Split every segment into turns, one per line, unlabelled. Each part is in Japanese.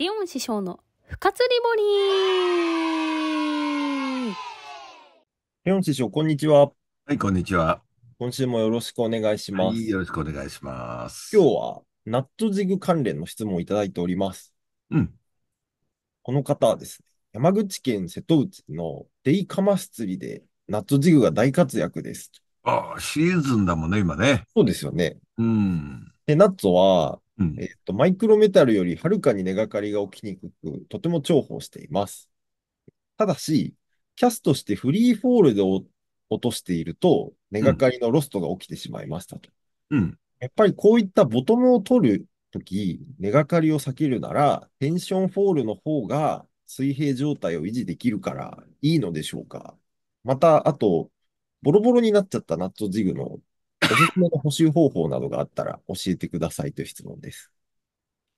リオン師匠の深釣りボリー
リオン師匠、こんにちは。はい、こんにちは。今週もよろしくお願いします。はい、よろしくお願いします。今日は、ナットジグ関連の質問をいただいております。うん。この方はですね、山口県瀬戸内のデイカマス釣りで、ナットジグが大活躍です。ああ、シーズンだもんね、今ね。そうですよね。うん。で、ナッツは、うん、えっと、マイクロメタルよりはるかに根がかりが起きにくく、とても重宝しています。ただし、キャストしてフリーフォールで落としていると、根がかりのロストが起きてしまいましたと。うん、やっぱりこういったボトムを取るとき、根がかりを避けるなら、テンションフォールの方が水平状態を維持できるからいいのでしょうか。また、あと、ボロボロになっちゃったナットジグのおすすめの補修方法などがあったら教えてくださいという質問です。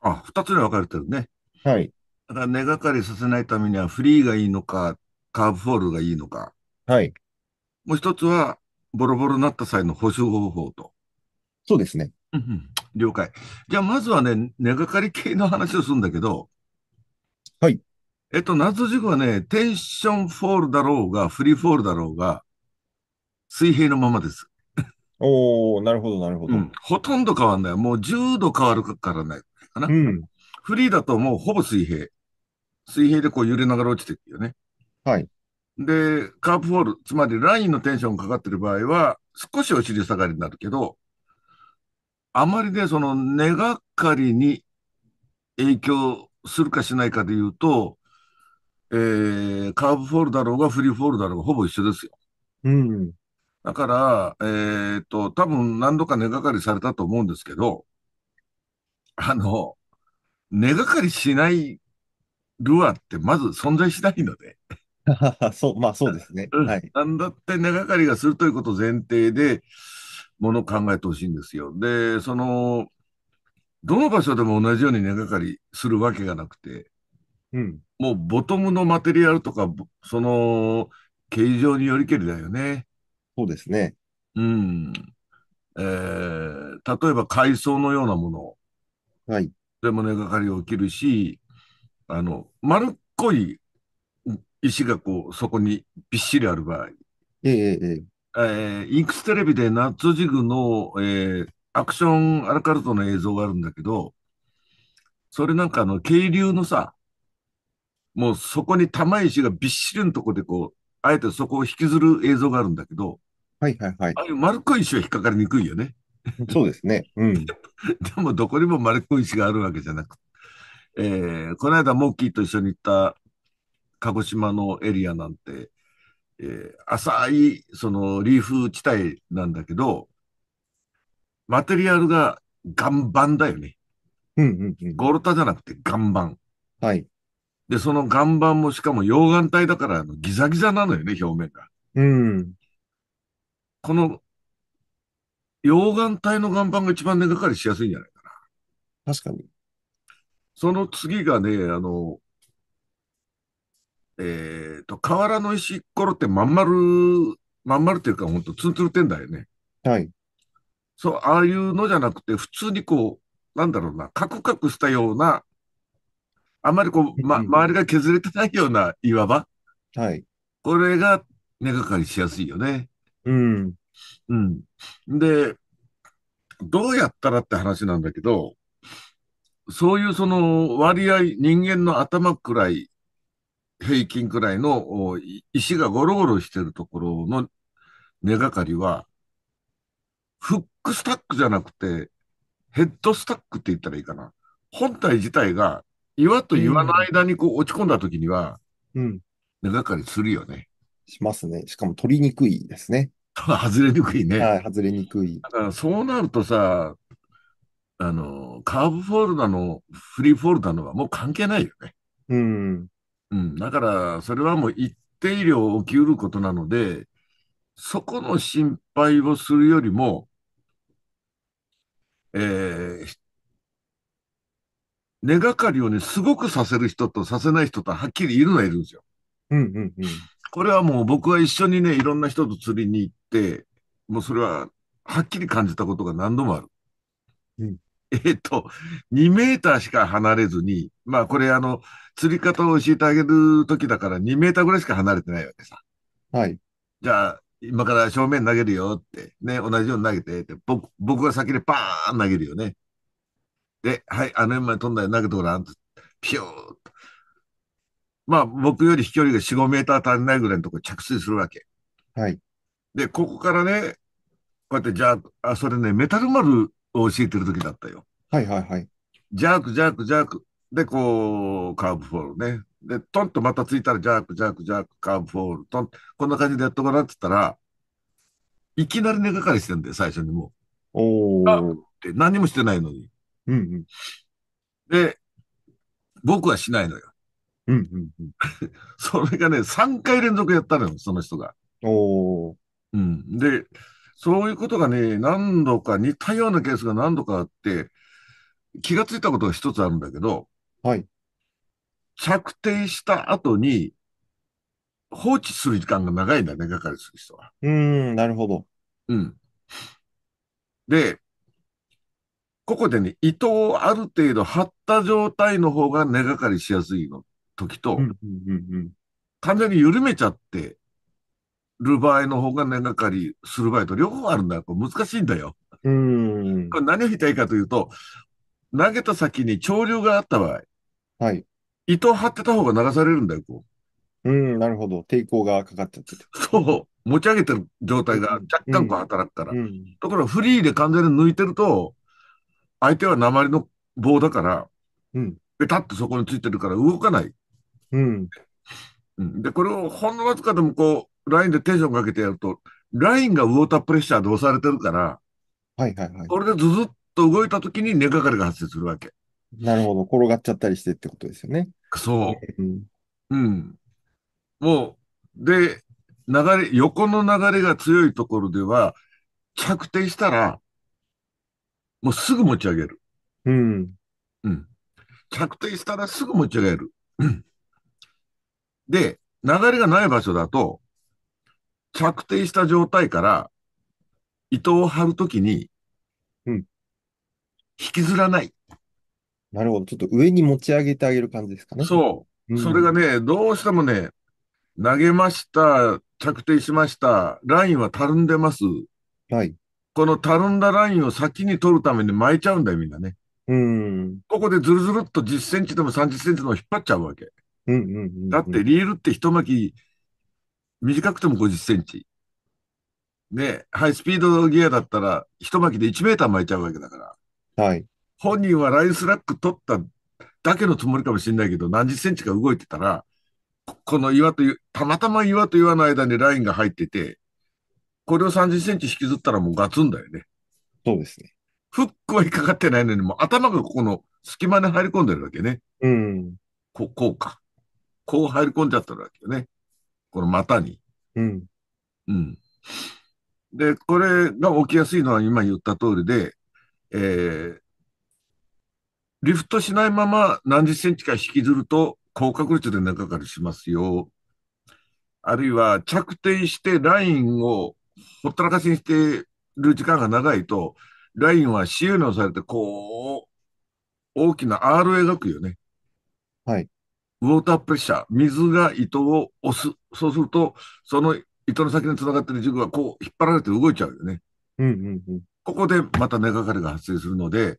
あ、二つに分かれてるね。はい。だから根がかりさせないためにはフリーがいいのか、カーブフォールがいいのか。はい。もう一つは、ボロボロになった際の補修方法と。
そうですね。うんうん、
了解。じゃあ、まずはね、根がかり系の話をするんだけど。はい。えっと、夏軸はね、テンションフォールだろうが、フリーフォールだろうが、水平のままです。おおなるほど、なるほど、うん。ほとんど変わんない。もう10度変わるからないかな。うん。フリーだともうほぼ水平。水平でこう揺れながら落ちていくよね。はい。で、カープフォール、つまりラインのテンションかかってる場合は、少しお尻下がりになるけど、あまりね、その根がかりに影響するかしないかで言うと、えー、カーブフォールだろうがフリーフォールだろうがほぼ一緒ですよ。うん。だから、えっ、と、多分何度か根掛かりされたと思うんですけど、あの、根掛かりしないルアーってまず存在しないので。そう、まあそうですね。はい。なんだって根掛かりがするということ前提で、ものを考えてほしいんですよ。で、その、どの場所でも同じように根掛かりするわけがなくて、うん、もうボトムのマテリアルとか、その、形状によりけりだよね。そうですね。うん。えー、例えば海藻のようなもの。はい。でも根がかりを切るし、あの、丸っこい石がこう、そこにびっしりある場合。ええええー、インクステレビでナッツジグの、えー、アクションアラカルトの映像があるんだけど、それなんかあの、渓流のさ、もうそこに玉石がびっしりのとこでこう、あえてそこを引きずる映像があるんだけど、はいはいはい。あ丸っこい石は引っかかりにくいよね。そうですね。うん。でも、どこにも丸っこい石があるわけじゃなくて。えー、この間、モッキーと一緒に行った鹿児島のエリアなんて、えー、浅い、その、リーフ地帯なんだけど、マテリアルが岩盤だよね。うんうんうん。ゴルタじゃなくて岩盤。はい。で、その岩盤もしかも溶岩帯だから、ギザギザなのよね、表面が。うん。この、溶岩帯の岩盤が一番根掛かりしやすいんじゃないかな。確かに。その次がね、あの、えっ、ー、と、河原の石ころってまん丸、まん丸っていうか、ほんとツンツルてんだよね。はい。そう、ああいうのじゃなくて、普通にこう、なんだろうな、カクカクしたような、あんまりこう、ま、周りが削れてないような岩場。はい。これが根掛かりしやすいよね。うん。うん。で、どうやったらって話なんだけど、そういうその割合、人間の頭くらい、平均くらいの石がゴロゴロしてるところの根がかりは、フックスタックじゃなくて、ヘッドスタックって言ったらいいかな。本体自体が岩
と岩の間にこう落ち込んだ時には、うん。根掛かりするよね。しますね。しかも取りにくいですね。外れにくいね。はい、外れにくい。だからそうなる
とさ、あの、カーブフォルダの、フリーフォルダのはもう関係ないよね。うん。うん。だから、それはもう一定量起きうることなので、そこの心配をするよりも、えー、根がかりをね、すごくさせる人とさせない人とはっきりいるのはいるんですよ。うんうんうん。これはもう僕は一緒にね、いろんな人と釣りに行っ、もうそれははっきり感じたことが何度もある。うん、えっと、2メーターしか離れずに、まあこれあの、釣り方を教えてあげる時だから2メーターぐらいしか離れてないわけさ。はい。じゃあ、今から正面投げるよって、ね、同じように投げてって、僕、僕が先でパーン投げるよね。で、はい、あので飛んだよ、投げてごらんって、ピューッと。まあ僕より飛距離が4、5メーター足りないぐらいのところ着水するわけ。はい。で、ここからね、こうやってジャーク、あ、それね、メタル丸を教えてる時だったよ。はいはいはい。ジャーク、ジャーク、ジャーク。で、こう、カーブフォールね。で、トンとまたついたら、ジャーク、ジャーク、ジャーク、カーブフォール、トン。こんな感じでやってもらって言ったら、いきなり根がかりしてんだよ、最初にもう。おー。って何もしてないのに。うんうん。で、僕はしないのよ。うんうんうん。それがね、3回連続やったのよ、その人が。
おー。う
ん。で、そういうことがね、何度か似たようなケースが何度かあって、気がついたことが一つあるんだけど、はい。着底した後に放置する時間が長いんだね、りする人は。
うーん、なるほど。うん。
で、ここでね、糸をある程度張った状態の方が根がかりしやすいの時と、うんうんうん完全に緩めちゃって、る場合の方が根がかりする場合と両方あるんだよ。これ難しいんだよ。うん。これ何を言いたいかというと、投げた先に潮流があった場合。はい。糸を張ってた方が流されるんだよ、こう。うん、なるほど。抵抗がかかっちゃってそう。持ち上げてる状態が若干こう働くから。だからところがフリーで完全に抜いてると、相手は鉛の棒だから、うん。ペタッとそこについてるから動かない。うん。で、これをほんのわずかでもこう、ラインでテンションかけてやると、ラインがウォータープレッシャーで押されてるから、
はいはいはい。これでずずっと動いたときに根掛かりが発生するわけ。なるほど。転がっちゃったりしてってことですよね。そう。うん。
もう、で、流れ、横の流れが強いところでは、着底したら、もうすぐ持ち上げる。うん。うん。着底したらすぐ持ち上げる。で、流れがない場所だと、着底した状態から糸を張るときに、
うん。引きずらない。なるほど。ちょっと上に持ち上げてあげる感じですかね。そうう。んそれ
がね、どうしてもね、投げました、着底しました、ラインはたるんでます。はい。このたるんだラインを先に取るために巻いちゃうんだよ、みんなね。うん。ここでずるずるっと10センチでも30センチでも引っ張っちゃうわけ。うんうんうんうん。だってリールって一巻き短くても50センチ。で、ハイスピードギアだったら、一巻きで1メーター巻いちゃうわけだから。はい。本人はラインスラック取っただけのつもりかもしれないけど、何十センチか動いてたら、この岩という、たまたま岩と岩の間にラインが入ってて、これを30センチ引きずったらもうガツンだよね。そうですね。フックは引っかかってないのにも、頭がここの隙間に入り込んでるわけね。うん。ここうか。こう入り込んじゃったわけよね。この股に。うん。うん。で、これが起きやすいのは今言った通りで、えー、リフトしないまま何十センチか引きずると高確率で中からしますよ。あるいは着底してラインをほったらかしにしてる時間が長いと、ラインは私有のされて、こう、大きな R を描くよね。はい。ウォータープレッシャー、水が糸を押す。そうすると、その糸の先に繋がってる軸がこう引っ張られて動いちゃうよね。うんうんうん、ここでまた根掛かりが発生するので、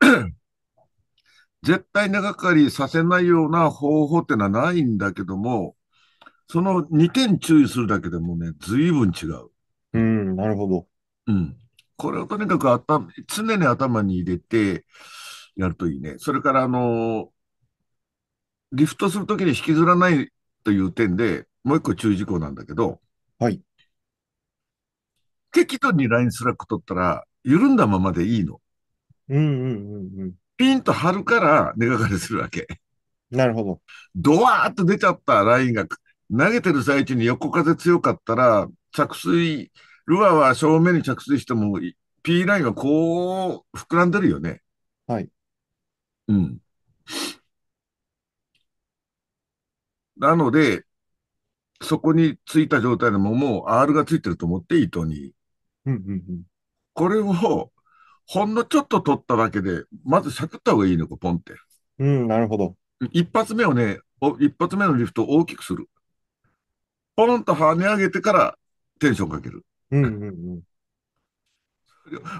絶対根掛かりさせないような方法ってのはないんだけども、その2点注意するだけでもね、随分違う。うん、なるほど。うん。これをとにかく頭、常に頭に入れてやるといいね。それから、あの、リフトするときに引きずらないという点で、もう一個注意事項なんだけど、はい。適度にラインスラック取ったら、緩んだままでいいの。うんうんうんうん。ピンと張るから根かかりするわけ。なるほど。ドワーッと出ちゃったラインが、投げてる最中に横風強かったら、着水、ルアーは正面に着水しても、P ラインがこう膨らんでるよね。はい。うん。なので、そこについた状態でももう R がついてると思って糸に。うんうんうん、これを、ほんのちょっと取っただけで、まずしゃくった方がいいのか、ポンって。うん、なるほど。一発目をね、一発目のリフトを大きくする。ポンと跳ね上げてからテンションかける。うんうんうん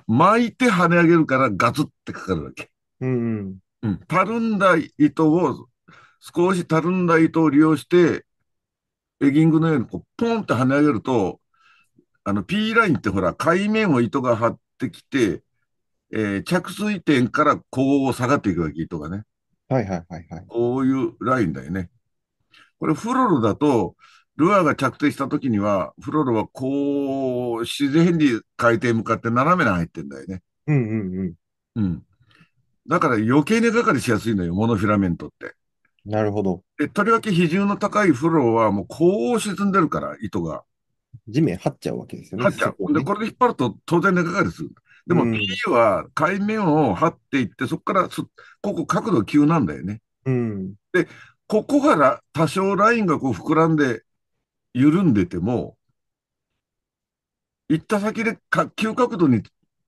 巻いて跳ね上げるからガツってかかるわけ。うん、うん、うん。たるんだ糸を少したるんだ糸を利用して、エギングのようにこうポンって跳ね上げると、あの P ラインってほら、海面を糸が張ってきて、えー、着水点からこう下がっていくわけ、糸がね。
はいはいはいはい。
こういうラインだよね。これフロルだと、ルアーが着底したときには、フロルはこう、自然に海底向かって斜めに入ってんだよね。う
んうんうん。
うん。だから余計にかかりしやすいのよ、モノフィラメントって。なるほど。で、とりわけ比重の高いフローはもうこう沈んでるから、糸が。
地面張っちゃうわけですよね。張っちゃう。で、
これで引っ張ると当然根掛かりする。でも P は海面を張っていって、そこからす、ここ角度急なんだよね。うん。で、ここから多少ラインがこう膨らんで、緩んでても、行った先でか急角度に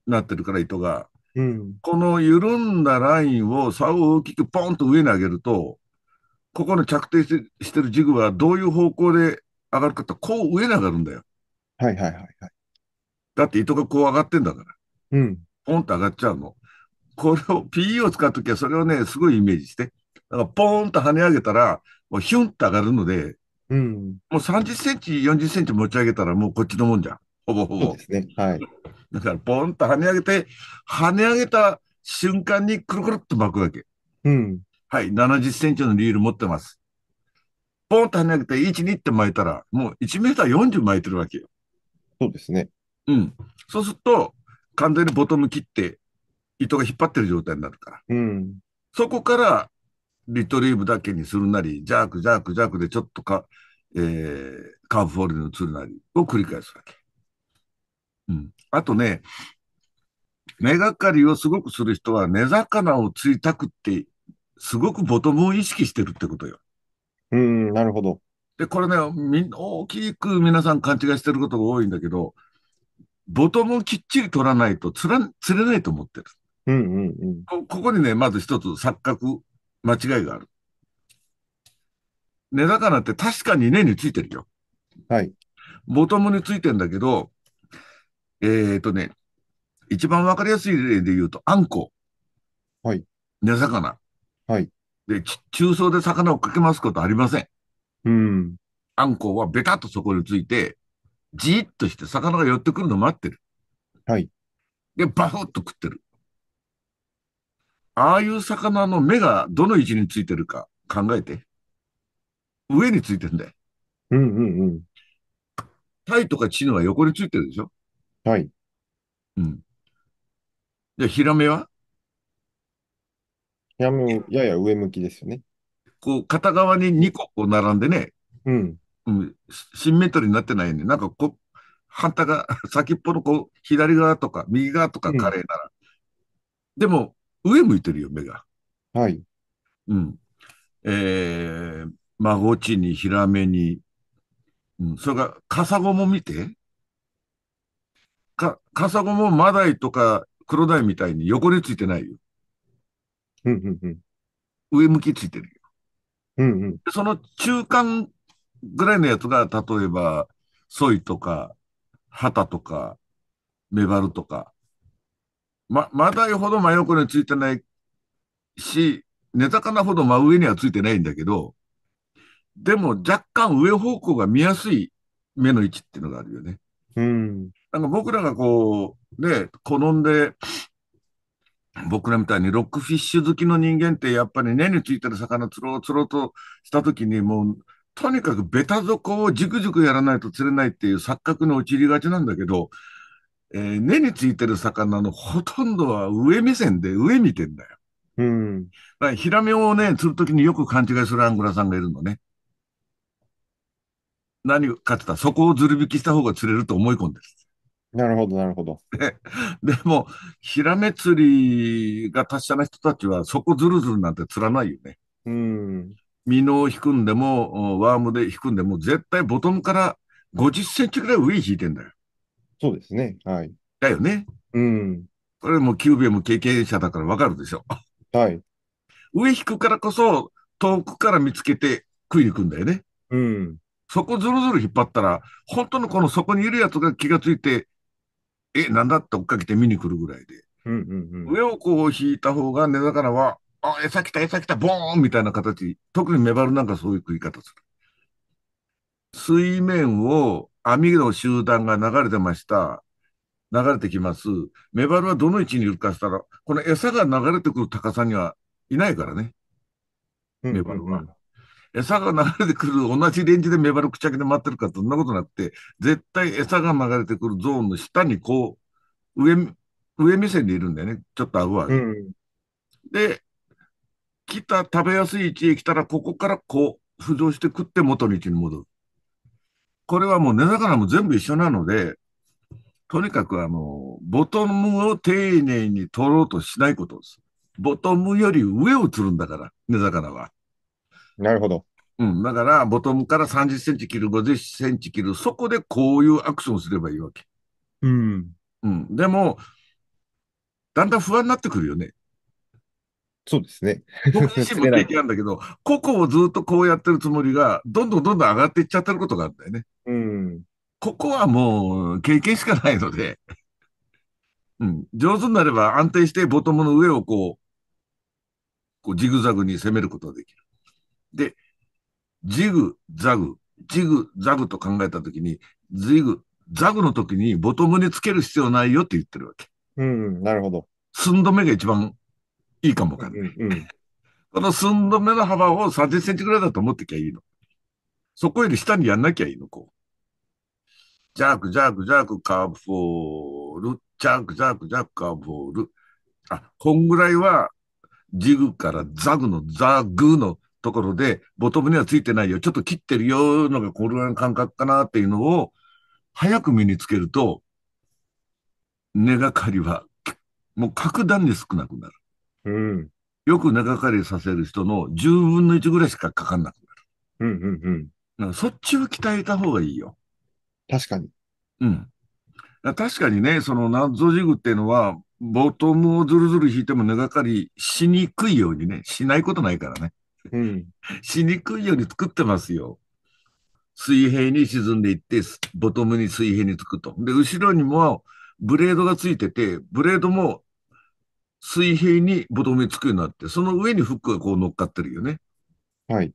なってるから、糸が。うん、この緩んだラインを竿を大きくポンと上に上げると、ここの着底してるジグはどういう方向で上がるかって、こう上に上がるんだよ。はいはいはい、はい。だって糸がこう上がってんだから。うん。ポンと上がっちゃうの。これを、PE を使うときはそれをね、すごいイメージして。だからポーンと跳ね上げたら、もうヒュンと上がるので、うん、もう30センチ、40センチ持ち上げたらもうこっちのもんじゃん。ほぼほぼ。そうですね。はい。だからポンと跳ね上げて、跳ね上げた瞬間にくるくるっと巻くわけ。うん。はい、70センチのリール持ってます。ポンと跳ね上げて、1、2って巻いたら、もう1メーター40巻いてるわけよ。そうですね。うん。そうすると、完全にボトム切って、糸が引っ張ってる状態になるから。うん。そこから、リトリーブだけにするなり、ジャーク、ジャーク、ジャークでちょっとか、えー、カーブフォールドにするなりを繰り返すわけ。うん。あとね、目がかりをすごくする人は、根魚を釣りたくってすごくボトムを意識してる
ってことよ。うん、なるほど。
で、これね、み大きく皆さん勘違いしてることが多いんだけど、ボトムをきっちり取らないとつら、釣れないと思ってる。うんうんうん。こここにね、まず一つ錯覚、間違いがある。根魚って確かに根についてるよ。はい。ボトムについてんだけど、えっ、ー、とね、一番わかりやすい例で言うと、あんこ。はい。根魚。はい。で、中層で魚をかけますことありません。うん。あんこうはベタっとそこについて、じーっとして魚が寄ってくるのを待ってる。はい。で、バフッと食ってる。ああいう魚の目がどの位置についてるか考えて。上についてんだよ。うんうんうん。
タイとかチヌは横についてるでしょはい。うん。じゃあ、ヒラメはやむ、やや上向きですよね。
こう、片側に2個こう並んでね、うん。うん、シンメトリーになってないんで、なんかこう、反対が 先っぽのこう、左側とか右側とかカレーなら。うん、でも、上向いてるよ、目が。
はい。うん。
えー、ごちに、ヒラメに、うん、それから、カサゴも見て。か、カサゴもマダイとかクロダイみたいに横についてないよ。うんうんうん。上向きついてるよ。うんうん。その中間ぐらいのやつが、例えば、ソイとか、ハタとか、メバルとか、ま、まだよほど真横についてないし、ネタかなほど真上にはついてないんだけど、でも若干上方向が見やすい目の位置っていうのがあるよね。うん。なんか僕らがこう、ね、好んで僕らみたいにロックフィッシュ好きの人間ってやっぱり根についてる魚つろつろとした時にもうとにかくベタ底をじくじくやらないと釣れないっていう錯覚の陥りがちなんだけど、えー、根についてる魚のほとんどは上目線で上見てんだよ。うん。だヒラメをね、釣る時によく勘違いするアングラさんがいるのね。何かって言ったらそこをずる引きした方が釣れると思い込んでる。
なるほど、なるほど。
でも、ヒラメ釣りが達者な人たちは、そこずるずるなんて釣らないよね。うん。ミノを引くんでも、ワームで引くんでも、絶対ボトムから50センチぐらい上引いてんだよ。そうですね。はい。だよね。うん。これも9秒も経験者だからわかるでしょ。はい。上引くからこそ、遠くから見つけて食いに行くんだよね。うん。そこずるずる引っ張ったら、本当のこのそこにいるやつが気がついて、え、なんだって追っかけて見に来るぐらいで。うんうんうん、上をこう引いた方が根魚は、あ、餌来た、餌来た、ボーンみたいな形。特にメバルなんかそういう食い方する。水面を網の集団が流れてました。流れてきます。メバルはどの位置にいるかしたら、この餌が流れてくる高さにはいないからね。メバルは。うんうんうん餌が流れてくる、同じレンジでメバルくちゃけで待ってるか、そんなことなくて、絶対餌が流れてくるゾーンの下にこう、上、上目線でいるんだよね。ちょっと合うわん、で、来た食べやすい位置へ来たら、ここからこう、浮上して食って元の位置に戻る。これはもう根魚も全部一緒なので、とにかくあの、ボトムを丁寧に取ろうとしないことです。ボトムより上を釣るんだから、根魚は。なるほど。うん、だから、ボトムから30センチ切る、50センチ切る、そこでこういうアクションすればいいわけ。
うん。う
ん。でも、だんだん不安になってくるよね。そうですね。僕自身も経験なんだけど、ここをずっとこうやってるつもりが、どんどんどんどん上がっていっちゃってることがあるんだよね。うん。ここはもう経験しかないので、うん。上手になれば安定してボトムの上をこう、こうジグザグに攻めることができる。で、ジグ、ザグ、ジグ、ザグと考えたときに、ジグ、ザグの時にボトムにつける必要ないよって言ってるわけ。
うん、なるほど。
寸止めが一番いいかもかね。うん、うん、この寸止めの幅を30センチぐらいだと思ってきゃいいの。そこより下にやんなきゃいいの、こう。ジャーク、ジャーク、ジャーク、カーブフォール。ジャーク、ジャーク、ジャーク、カーブフォール。あ、こんぐらいは、ジグからザグの、ザグのところで、ボトムにはついてないよ、ちょっと切ってるよ、のがこれの感覚かなっていうのを、早く身につけると、根がかりは、もう格段に少なくなる。うん。よく根がかりさせる人の10分の1ぐらいしかかかんなくなる。うんうんうん。そっちを鍛えた方がいいよ。確かに。うん。確かにね、その謎ジグっていうのは、ボトムをずるずる引いても根がかりしにくいようにね、しないことないからね。うん、しにくいように作ってますよ。水平に沈んでいって、ボトムに水平につくと。で、後ろにもブレードがついてて、ブレードも水平にボトムにつくようになって、その上にフックがこう乗っかってるよね。はい。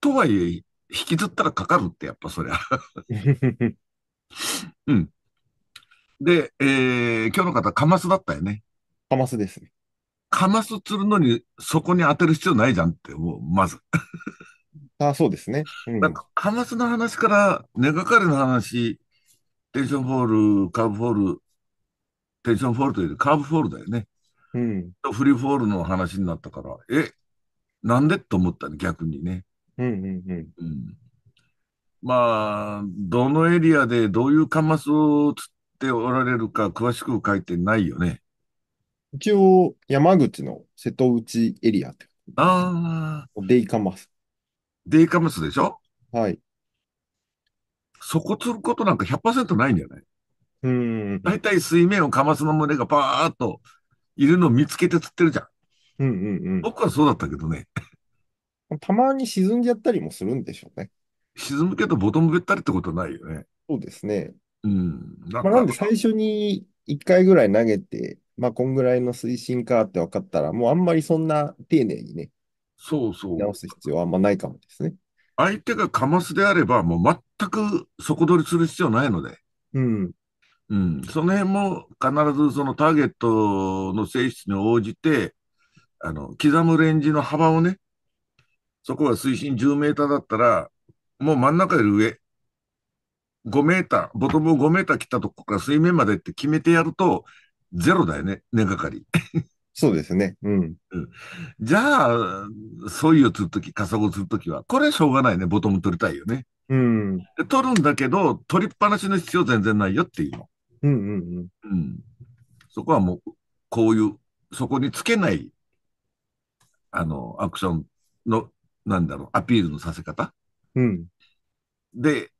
とはいえ、引きずったらかかるって、やっぱそりゃ。うん。で、えー、今日の方、カマスだったよね。カマスですね。かます釣るのに、そこに当てる必要ないじゃんって思う、まず。
あそうですね。うん、なん
か、かますの話から、根掛かりの話、テンションフォール、カーブフォール、テンションフォールというカーブフォールだよね。うん。フリーフォールの話になったから、え、なんでと思ったね、逆にね。うんうんうん。うん、まあ、どのエリアでどういうカマスを釣っておられるか詳しく書いてないよね。
一応、山口の瀬戸内エリアって。
あ
あ。デイカマス。デイカムスでしょはい。そこ釣ることなんか
100%ないんじゃないうん。だいたい水面をカマスの群れがパーッといるのを見つけて釣ってるじゃん。うんうんうん。僕はそうだったけどね。
たまに沈んじゃったりもするんでしょうね。
沈むけどボトムべったりってことないよね。
そうですね。うん。なまあ、なんで最初に1回ぐらい投げて、まあ、こんぐらいの推進かって分かったら、もうあんまりそんな丁寧にね、そうそう。直す必要はあんまないかもですね。
相手がカマスであれば、もう全く底取りする必要ないので。うん。うん。その辺も必ずそのターゲットの性質に応じて、あの、刻むレンジの幅をね、そこが水深10メーターだったら、もう真ん中より上、5メーター、ボトムを5メーター切ったとこから水面までって決めてやると、ゼロだよね、根がかり。そうですね。うん。うん、じゃあ、ソイを釣るとき、カサゴつるときは、これしょうがないね、ボトム取りたいよね。うん。取るんだけど、取りっぱなしの必要全然ないよっていうの。うんうんうん。うん。そこはもう、こういう、そこにつけない、あの、アクションの、なんだろう、アピールのさせ方。うん。で、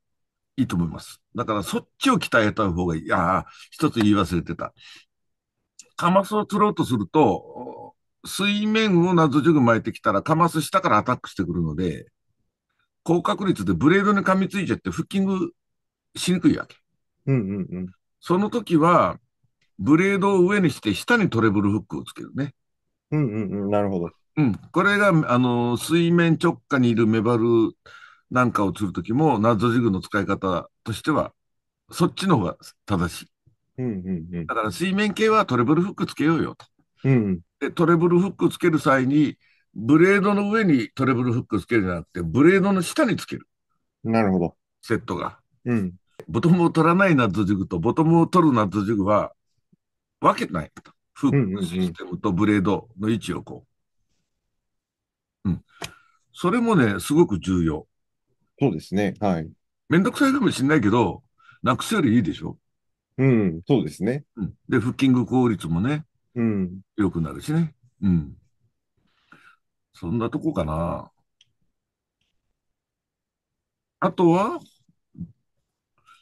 いいと思います。だからそっちを鍛えた方がいい。ああ、一つ言い忘れてた。カマスを釣ろうとすると、水面を謎ジョグ巻いてきたら、カマス下からアタックしてくるので、高確率でブレードに噛みついちゃってフッキングしにくいわけ。うんうんうん。その時は、ブレードを上にして下にトレブルフックをつける
ね。うんうんうん、な
るほど。うん。これが、あの、水面直下にいるメバルなんかを釣るときも、謎ジグの使い方としては、そっちの方が正しい。うんうんうん、だから水面系はトレブルフックつけようよと。うん、でトレブルフックつける際に、ブレードの上にトレブルフックつけるんじゃなくて、ブレードの下につける。なるほど。セットが。うん。ボトムを取らないナットジグと、ボトムを取るナットジグは分けないと。フックシステムとブレードの位置をこう。うん。それもね、すごく重要。そうですね。はい。めんどくさいかもしれないけど、なくすよりいいでしょうん、そうですね。うん、で、フッキング効率もね、うん、良くなるしね。うん。そんなとこかな。
あとは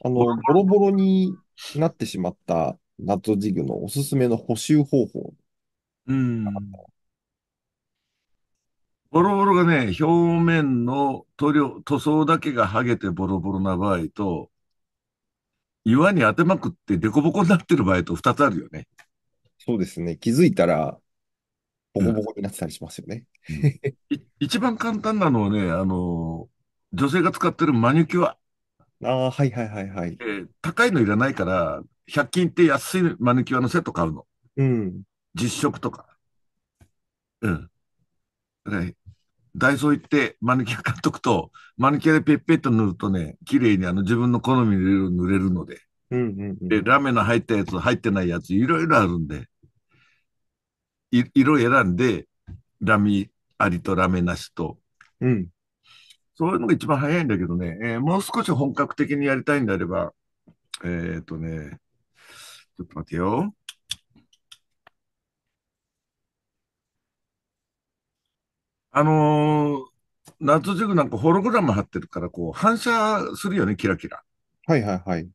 あの、ボロボロになってしまったトジグのおすすめの補修方法。
うん。ボロボロがね、表面の塗料、塗装だけが剥げてボロボロな場合と、岩に当てまくってで凸凹になってる場合と2つあるよね。そうですね。気づい
たら、ボコボコになってたりしますよね。うん、
一番簡単なのはね、あの、女性が使ってるマニキュア。ああ、はいはいはいはい、えー、高いのいらないから、100均って安いマニキュアのセット買うの。うん。実食とか。うん。ね、ダイソー行って、マニキュア買っとくと、マニキュアでペッペッと塗るとね、綺麗にあの自分の好みの色塗れるので。
うんうんうん、で、
ラメの入ったやつ、入ってないやつ、いろいろあるんで、い色選んで、ラミありとラメなしと。うん。そういうのが一番早いんだけどね、えー、もう少し本格的にやりたいんであれば、えっ、ー、とね、ちょっと待ってよ。あのー、夏塾なんかホログラム貼ってるから、こう、反射するよね、キラキラ。はいはいはい。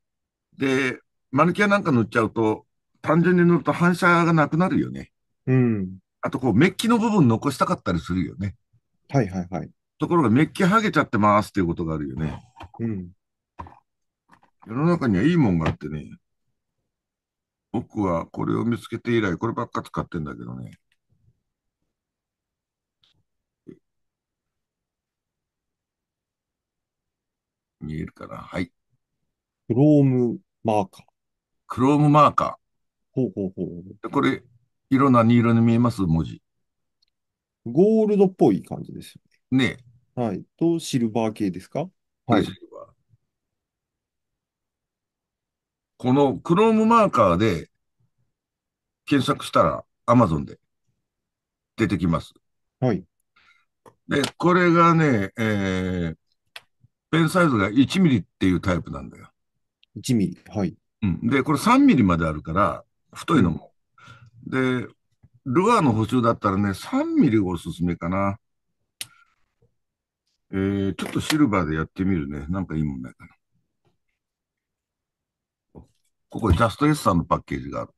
で、マヌキアなんか塗っちゃうと、単純に塗ると反射がなくなるよね。うん。あと、こう、メッキの部分残したかったりするよね。はいはいはい。ところが、メッキ剥げちゃってますっていうことがあるよね。うん。世の中にはいいもんがあってね。僕はこれを見つけて以来、こればっか使ってんだけどね。見えるかな。はい。クロームマーカー。クロームマーカー。ほうほうほう。これ、色
何色に見えます文字。ゴールドっぽい感じですよね。ねえ。はい。と、シルバー系ですかはい。このクロームマーカーで検索したら Amazon
で出てきます。はい。で、これがね、えー、ペンサイズが1ミリっていうタイプなんだよ。1ミリはい。うん、で、これ3ミリまであるから、太いのも。うん、で、ルアーの補修だったらね、3ミリがおすすめかな。えー、ちょっとシルバーでやってみるね。なんかいいもんないかな。ここ、ジャスト S さんのパッケージがある。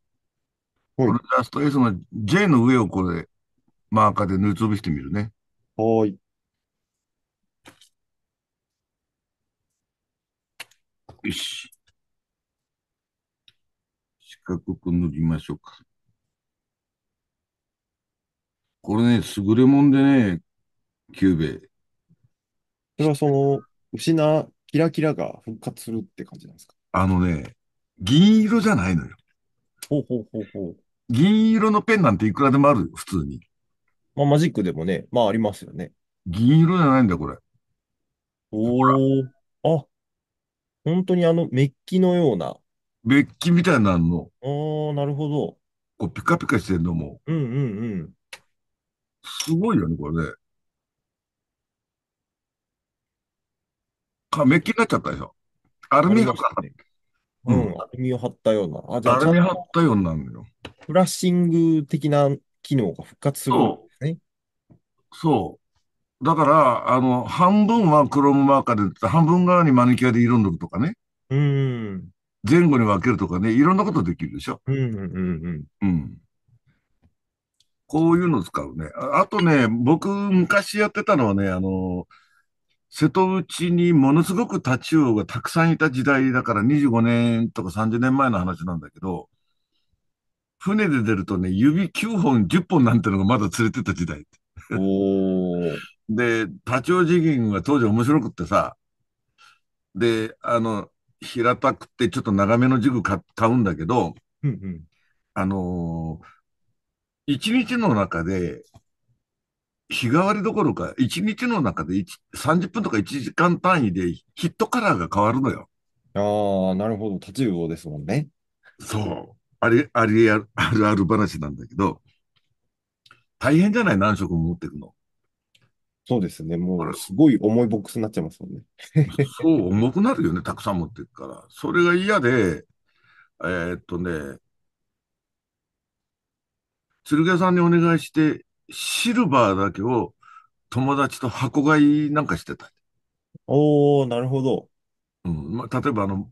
はい、このジャスト S の J の上をこれ、マーカーで塗りつぶしてみるね。はい。よし。四角く塗りましょうか。これね、優れもんでね、キューベ。そ
れはその、牛なキラキラが復活するって感じなんですかあのね、銀色じゃないのよ。ほうほうほうほう。銀色のペンなんていくらでもある、普通に。まあ、マジックでもね、まあありますよね。銀色じゃないんだこれ。おお。あ、本当にあのメッキのような。メッキみたいなのの、ああ、なるほど。こうピカピカしてるのも、うんうんうん。すごいよね、これね。
か、メッキになっちゃったでしょ。アルりミがましたね。うん、ア
ルミを張ったような。あ、じゃあ、ちゃんミ貼ったようになるのよ。フラッシング的な機能が復活するんですね。う、そう。だから、あ
の、半分はクロームマーカーで、半分側にマニキュアで色塗るとかね。うん。前後に分けるとかね、いろんなことできるでしょ。うんうんうんうん。うん。こういうの使うね。あとね、僕、昔やってたのはね、あの、瀬戸内にものすごくタチウオがたくさんいた時代だから25年とか30年前の話なんだけど、船で出るとね、指9本、10本なんてのがまだ釣れてた時代で、立ち往事銀は当時面白くってさ、で、あの、平たくてちょっと長めの軸買うんだけど、あのー、日の中で、日替わりどころか、一日の中で30分とか1時間単位でヒットカラーが変わるのよ。ああ、なるほど。タチウオですもんね。そう。あり、あれあるある話なんだけど、大変じゃない何色も持っていくの。そうですね。もう、すごい重いボックスになっちゃいますもんね。そう、重くなるよね。たくさん持っていくから。それが嫌で、えー、っとね、鶴瓶さんにお願いして、シルバーだけを友達と箱買いなんかしてた。おおなるほど。うん。まあ、例えばあの、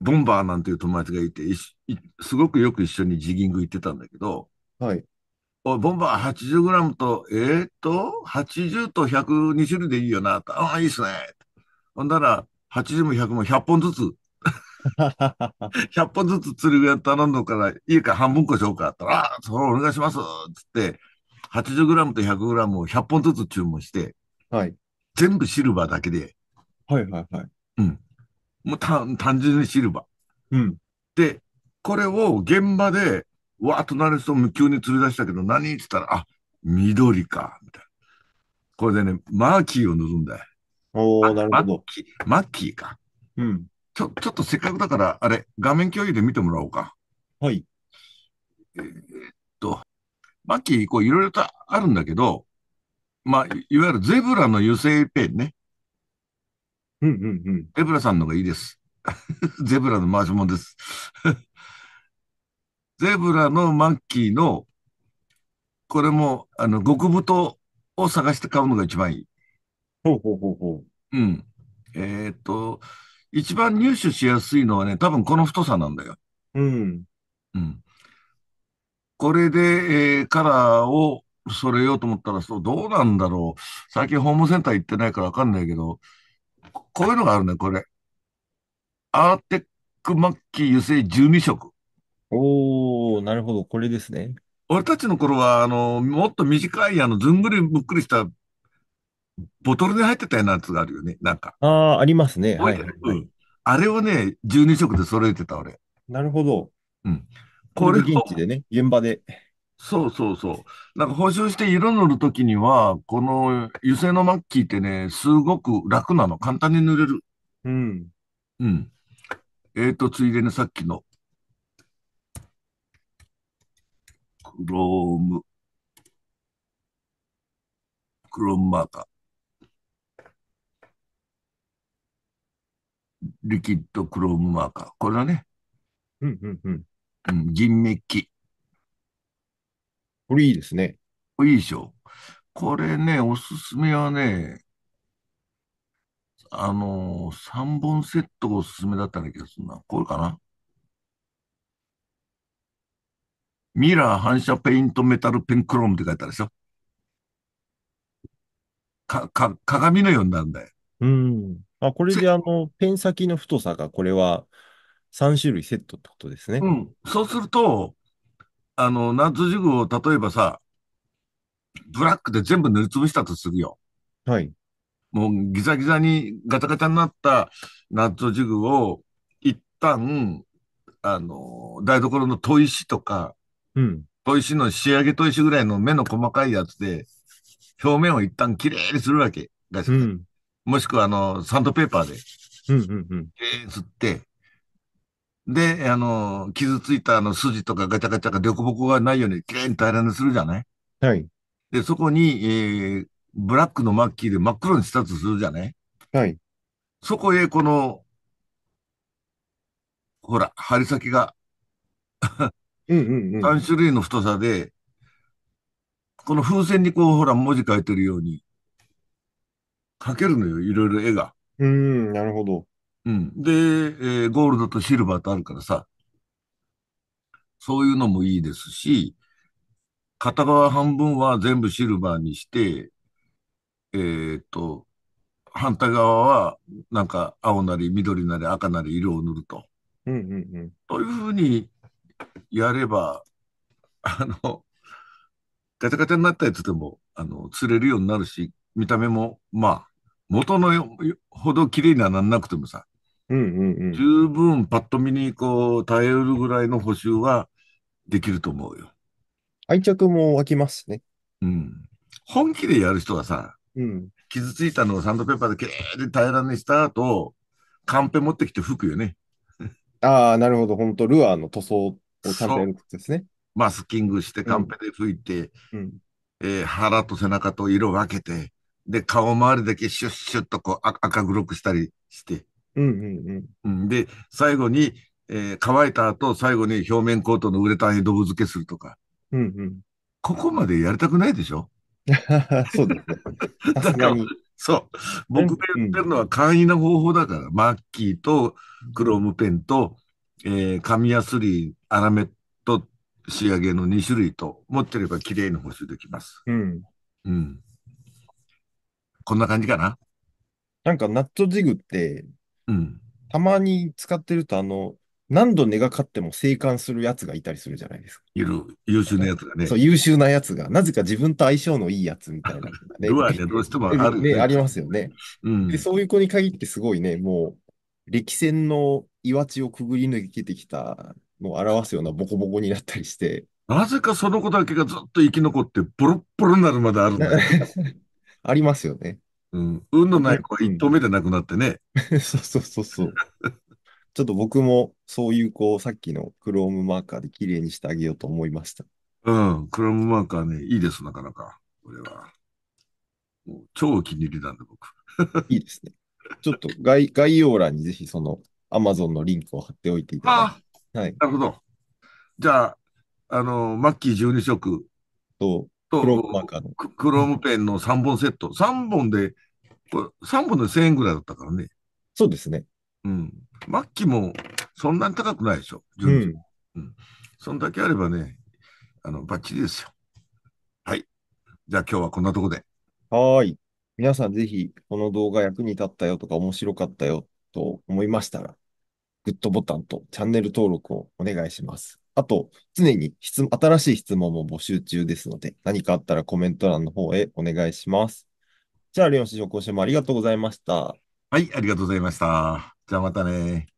ボンバーなんていう友達がいていい、すごくよく一緒にジギング行ってたんだけど、はい。ボンバー 80g と、えー、っと、80と102種類でいいよな、と。ああ、いいっすね。ほんなら、80も100も100本ずつ。100 本ずつ釣り具屋頼んどから、いいか半分こしようか。ああ、それお願いします。つって、80g と 100g を100本ずつ注文して、はい。全部シルバーだけで。はいはいはい。うん。もう単純にシルバー。うん。で、これを現場でわーっとなる人急に連れ出したけど、何って言ったら、あ、緑か、みたいな。これでね、マーキーを塗るんだよ。おー、なるほど。マッキーか。うん。ちょ、ちょっとせっかくだから、あれ、画面共有で見てもらおうか。はい。えー、っと、マッキー、こう、いろいろとあるんだけど、まあ、いわゆるゼブラの油性ペンね。うんうんうん。ゼブラさんのがいいです。ゼブラの回しもんです。ゼブラのマッキーの、これも、あの、極太を探して買うのが一番いい。
ほうほうほうほ
う。うん。えー、っと、一番入手しやすいのはね、多分この太さなんだよ。うん。うん。これで、えー、カラーを揃えようと思ったら、そう、どうなんだろう。最近ホームセンター行ってないからわかんないけど、こういうのがあるね、これ。アーテックマッキー油性12色。おー、なるほど、これですね。俺たちの頃は、あの、もっと短い、あの、ずんぐりむっくりしたボトルで入ってたようなやつがあるよね、なんか。
ああ、ありますね。覚はいては
いるうん。あれをね、12色で揃えてた、俺。なるほど。うん。そこれれを、で現地でね、現場で。そうそうそう。なんか補修して色塗るときには、この油性のマッキーってね、すごく楽なの。簡単に塗れる。うん。うん。えーと、ついでにさっきのクローム、クロームマーカー。リキッドクロームマーカー。これはね。うんうんうん。うん、銀メッキ。これいいですね。これいいでしょ。これね、おすすめはね、あのー、3本セットがおすすめだったんだけどそんな。これかなミラー、反射、ペ
イント、メタル、ペン、クロームって書いてあるでしょか、か、鏡のようになるんだよ。うん。あ、これであの、ペン先の太さが、これは3種類セットってことですね。うん。
そうすると、あの、ナッツジグを例えばさ、ブラックで全部塗りつぶしたとするよ。はい。もうギザギザにガタガタになったナッツジグを一旦、あの、台所の砥石とか、うん。砥石の仕上げ砥石ぐらいの目の細かいやつで、表面を一旦きれいにするわけ。うん、もしくは、あの、サンドペーパーで。うんうんうん。吸って、で、あの、傷ついたあの筋とかガチャガチャが凸凹がないようにきれいに平らにするじゃないはい。で、そこに、えー、ブラックのマッキーで真っ黒にしたとするじゃないはい。そこへ、この、ほら、針先がうんうんうん。3種類の太さで、この風船にこう、ほら、文字書いてるように、書けるのよ、いろいろ絵が。うん、なるほど。うん。で、えー、ゴールドとシルバーとあるからさ、そういうのもいいですし、片側半分は全部シルバーにして、えー、っと、反対側は、なんか青なり緑なり赤なり色を塗ると。うんうんうん。というふうに、やれば、あの、ガチャガチャになったやつでも、あの、釣れるようになるし、見た目も、まあ、元のよほど綺麗にはなんなくてもさ、うんうんうん、十分パッと見にこう耐えるぐらいの補修はできると思うよ。
愛着も湧きますね。うん。
本気でやる人はさ、
うん、傷
ついたのをサンドペーパーできれいに平らにした後、カンペ持ってきて吹くよね。
ああ、なるほど。本当ルアーの塗装をですね。
マスキングしてカンペで拭いて、うん、えー、腹と背中と色分けて、で、顔周りだけシュッシュッとこう赤黒くしたりして。
うん
うんうん。で、最後に、えー、乾いた後、最後に表面コートのウレタンにドブ付けするとか。うんうん。ここまでやりたくないでしょ そうですね。そう。僕が言ってるのは簡易な方法だから、うん、マッキーとクロームペンと、えー、紙やすり、粗めと仕上げの2種類と、
持ってれば綺麗に補修できます。うん。うん。こんな感じかな。なんか、ナットジグって、うん。たまに使ってると、あの、何度値がかっても生還するやつがいたりするじゃないですか。いる、優秀なやつがね。そう、優秀なやつが、なぜか自分と相性のいいやつみたいな、ね。ルアね、ど
うしてもあるね、ね。あります
よね、うん、で。そういう子に限ってすごいね、もう、歴戦の岩地をくぐり抜けてきたのを表すようなボコボコになったりして。
なぜかその子だけがずっと生き残って、ボロッボロになるまであるんだよ。ありますよ
ね。うん。運のない子は一投目でなくなってね。そうそうそうそう。ちょっと僕もそういう子をさっきのクロームマーカーで綺麗にしてあげようと思いました。うん、クロームマーカーね、いいです、なかなか。これは。もう超お気に入りなんで、僕。いいですね。ちょっと概概要欄にぜひその Amazon のリンクを貼っておいてい
ただい
て。はい、なるほど。じゃあ、あの、マッキー12色
と、とクロームマーーの。クロームペンの3本セット。3本で、これ3本で1000円ぐらいだったからね。そうですね。うん。マッキーもそんなに高くないでしょ。12
色。うん、う
ん。そんだけあればね、あの、ばっちりで
すよ。はい。じゃあ今日はこんなとこで。はい。皆さんぜひこの動画役に立ったよとか面白かったよと思いましたら、グッドボタンとチャンネル登録をお願いします。あと、常に質新しい質問も募集中ですので、何かあったらコメント欄の方へお願いします。じゃあ、レオン師匠、今週もありがとうございました。はい、ありがとうございました。じゃあまたね。